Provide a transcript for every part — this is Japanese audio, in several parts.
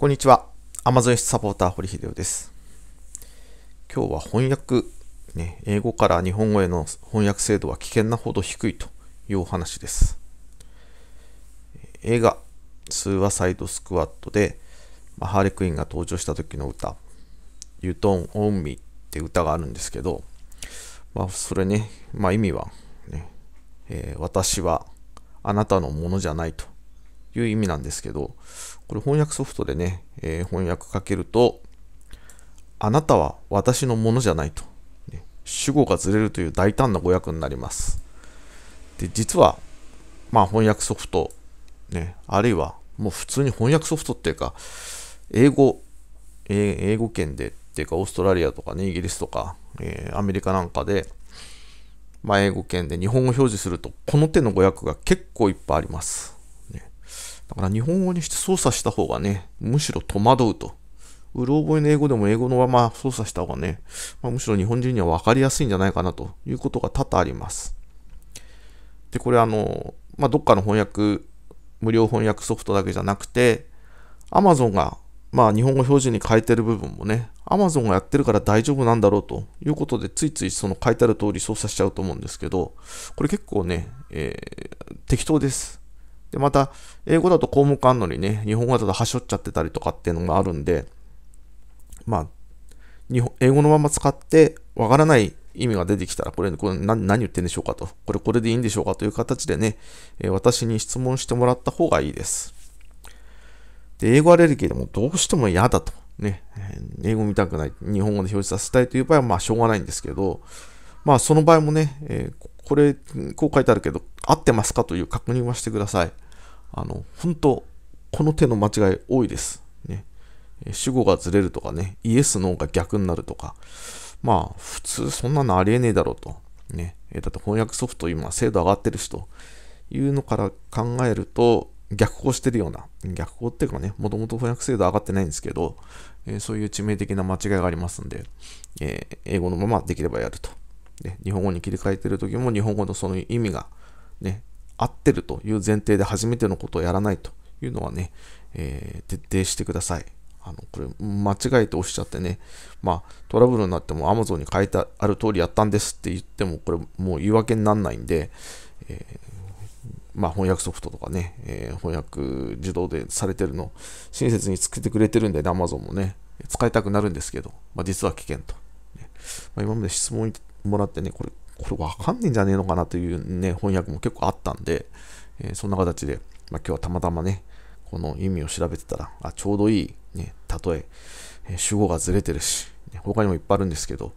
こんにちは。アマゾンスサポーター、堀秀夫です。今日は翻訳、ね、英語から日本語への翻訳精度は危険なほど低いというお話です。映画、スーアサイドスクワットで、まハーレクインが登場した時の歌、ユト u ンオンミって歌があるんですけど、まあ、それね、まあ、意味は、ねえー、私はあなたのものじゃないという意味なんですけど、これ翻訳ソフトでね、えー、翻訳かけると、あなたは私のものじゃないと。主語がずれるという大胆な語訳になります。で、実は、まあ翻訳ソフト、ね、あるいはもう普通に翻訳ソフトっていうか、英語、英語圏でっていうか、オーストラリアとかね、イギリスとか、えー、アメリカなんかで、まあ、英語圏で日本語表示すると、この手の語訳が結構いっぱいあります。だから日本語にして操作した方がね、むしろ戸惑うと。うろ覚えの英語でも英語のまま操作した方がね、まあ、むしろ日本人には分かりやすいんじゃないかなということが多々あります。で、これあの、まあ、どっかの翻訳、無料翻訳ソフトだけじゃなくて、Amazon が、まあ、日本語表示に変えてる部分もね、Amazon がやってるから大丈夫なんだろうということで、ついついその書いてある通り操作しちゃうと思うんですけど、これ結構ね、えー、適当です。で、また、英語だと項目あんのにね、日本語だと端折っちゃってたりとかっていうのがあるんで、まあ、日本英語のまま使って、わからない意味が出てきたら、これ、これ何言ってんでしょうかと、これ、これでいいんでしょうかという形でね、え私に質問してもらった方がいいです。で、英語アレルギーでもどうしても嫌だと、ね、英語見たくない、日本語で表示させたいという場合は、まあ、しょうがないんですけど、まあ、その場合もね、えー、これ、こう書いてあるけど、合ってますかという確認はしてください。あの、本当この手の間違い多いです。ね。主語がずれるとかね、イエス、ノーが逆になるとか、まあ、普通そんなのありえねえだろうと。ね。だって翻訳ソフト今精度上がってるしというのから考えると、逆行してるような、逆行っていうかね、もともと翻訳精度上がってないんですけど、えー、そういう致命的な間違いがありますんで、えー、英語のままできればやると。で日本語に切り替えてる時も日本語のその意味がね、合ってるという前提で初めてのことをやらないというのはね、えー、徹底してください。あの、これ、間違えて押しちゃってね、まあ、トラブルになっても Amazon に書いてある通りやったんですって言っても、これ、もう言い訳にならないんで、えー、まあ、翻訳ソフトとかね、えー、翻訳自動でされてるの、親切につけてくれてるんで、ね、Amazon もね、使いたくなるんですけど、まあ、実は危険と。ね、まあ、今まで質問もらってね、これ、これわかんねえんじゃねえのかなというね、翻訳も結構あったんで、えー、そんな形で、まあ、今日はたまたまね、この意味を調べてたら、あちょうどいい、ね、例え、えー、主語がずれてるし、ね、他にもいっぱいあるんですけど、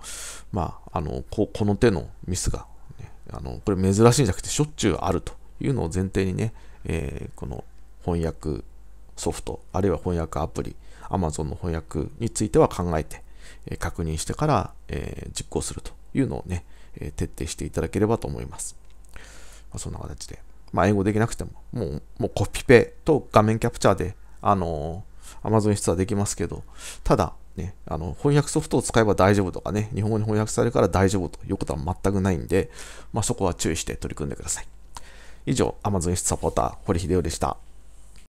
まあ、あの、ここの手のミスが、ね、あの、これ珍しいんじゃなくてしょっちゅうあるというのを前提にね、えー、この翻訳ソフト、あるいは翻訳アプリ、Amazon の翻訳については考えて、えー、確認してから、え実行するというのをね、え徹底していただければと思います。まあ、そんな形で。まあ、英語できなくても、もう、もうコピペと画面キャプチャーで、あのー、Amazon 出はできますけど、ただ、ね、あの翻訳ソフトを使えば大丈夫とかね、日本語に翻訳されるから大丈夫ということは全くないんで、まあ、そこは注意して取り組んでください。以上、Amazon 出サポーター、堀秀夫でした。